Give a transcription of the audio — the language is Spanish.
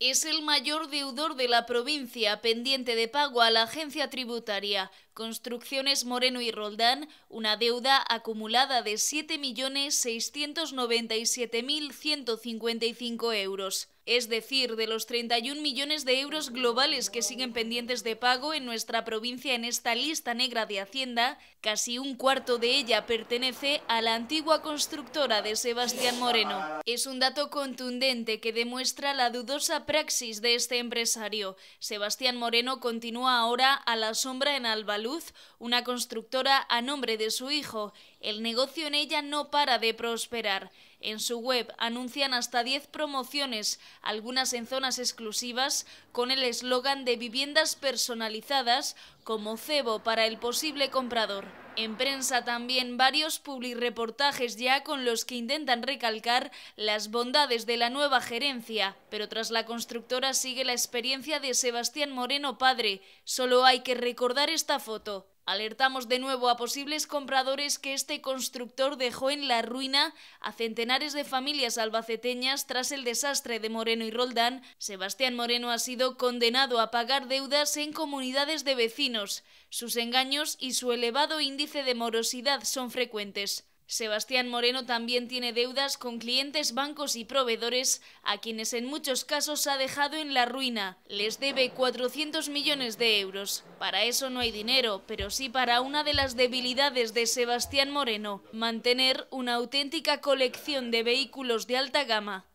es el mayor deudor de la provincia pendiente de pago a la agencia tributaria, Construcciones Moreno y Roldán, una deuda acumulada de 7.697.155 euros es decir, de los 31 millones de euros globales que siguen pendientes de pago en nuestra provincia en esta lista negra de Hacienda, casi un cuarto de ella pertenece a la antigua constructora de Sebastián Moreno. Es un dato contundente que demuestra la dudosa praxis de este empresario. Sebastián Moreno continúa ahora a la sombra en Albalú una constructora a nombre de su hijo. El negocio en ella no para de prosperar. En su web anuncian hasta 10 promociones, algunas en zonas exclusivas, con el eslogan de viviendas personalizadas como cebo para el posible comprador. En prensa también varios publireportajes ya con los que intentan recalcar las bondades de la nueva gerencia, pero tras la constructora sigue la experiencia de Sebastián Moreno padre. Solo hay que recordar esta foto. Alertamos de nuevo a posibles compradores que este constructor dejó en la ruina a centenares de familias albaceteñas tras el desastre de Moreno y Roldán. Sebastián Moreno ha sido condenado a pagar deudas en comunidades de vecinos. Sus engaños y su elevado índice de morosidad son frecuentes. Sebastián Moreno también tiene deudas con clientes, bancos y proveedores a quienes en muchos casos ha dejado en la ruina. Les debe 400 millones de euros. Para eso no hay dinero, pero sí para una de las debilidades de Sebastián Moreno, mantener una auténtica colección de vehículos de alta gama.